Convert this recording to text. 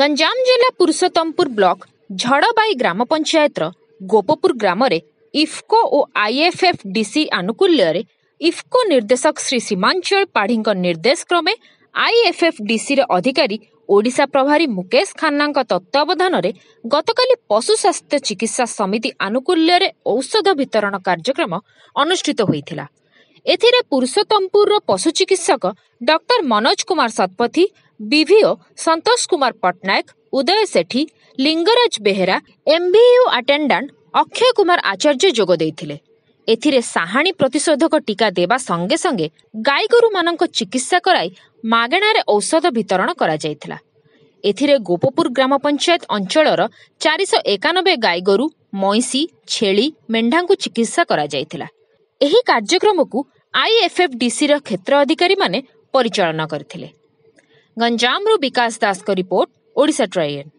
ଗଞ୍ଜାମ ଜିଲ୍ଲା ପୁରୁଷୋତ୍ତମପୁର ବ୍ଲକ ଝଡ଼ବାଇ ଗ୍ରାମ ପଞ୍ଚାୟତର ଗୋପପୁର ଗ୍ରାମରେ ଇଫ୍କୋ ଓ ଆଇଏଫ୍ଏଫ୍ ଡିସି ଆନୁକୂଲ୍ୟରେ ଇଫ୍କୋ ନିର୍ଦ୍ଦେଶକ ଶ୍ରୀ ସୀମାଞ୍ଚଳ ପାଢ଼ୀଙ୍କ ନିର୍ଦ୍ଦେଶ କ୍ରମେ ଆଇଏଫ୍ଏଫ୍ ଡିସିର ଅଧିକାରୀ ଓଡ଼ିଶା ପ୍ରଭାରୀ ମୁକେଶ ଖାନ୍ନାଙ୍କ ତତ୍ତ୍ୱାବଧାନରେ ଗତକାଲି ପଶୁ ସ୍ୱାସ୍ଥ୍ୟ ଚିକିତ୍ସା ସମିତି ଆନୁକୂଲ୍ୟରେ ଔଷଧ ବିତରଣ କାର୍ଯ୍ୟକ୍ରମ ଅନୁଷ୍ଠିତ ହୋଇଥିଲା ଏଥିରେ ପୁରୁଷୋତ୍ତମପୁରର ପଶୁ ଚିକିତ୍ସକ doctor Manoj Kumar Satapathy BVO Santosh Kumar Pattnaik Uday Sethi Lingaraj Behera MVU attendant Akshay Kumar Acharya ଯୋଗ ଦେଇଥିଲେ ଏଥିରେ ସାହାଣୀ ପ୍ରତିଷେଧକ ଟିକା ଦେବା ସଙ୍ଗେ ସଙ୍ଗେ ଗାଈଗୋରୁମାନଙ୍କ ଚିକିତ୍ସା କରାଇ ମାଗଣାରେ ଔଷଧ ବିତରଣ କରାଯାଇଥିଲା ଏଥିରେ ଗୋପପୁର ଗ୍ରାମ ପଞ୍ଚାୟତ ଅଞ୍ଚଳର ଚାରିଶହ ଏକାନବେ ଗାଈଗୋରୁ ମଇଁଷି ଛେଳି ମେଣ୍ଢାଙ୍କୁ ଚିକିତ୍ସା କରାଯାଇଥିଲା ଏହି କାର୍ଯ୍ୟକ୍ରମକୁ ଆଇଏଫ୍ଏଫ୍ଡିସିର କ୍ଷେତ୍ର ଅଧିକାରୀମାନେ ପରିଚାଳନା କରିଥିଲେ ଗଞ୍ଜାମରୁ ବିକାଶ ଦାସଙ୍କ ରିପୋର୍ଟ ଓଡ଼ିଶା ଟ୍ରାଏନ୍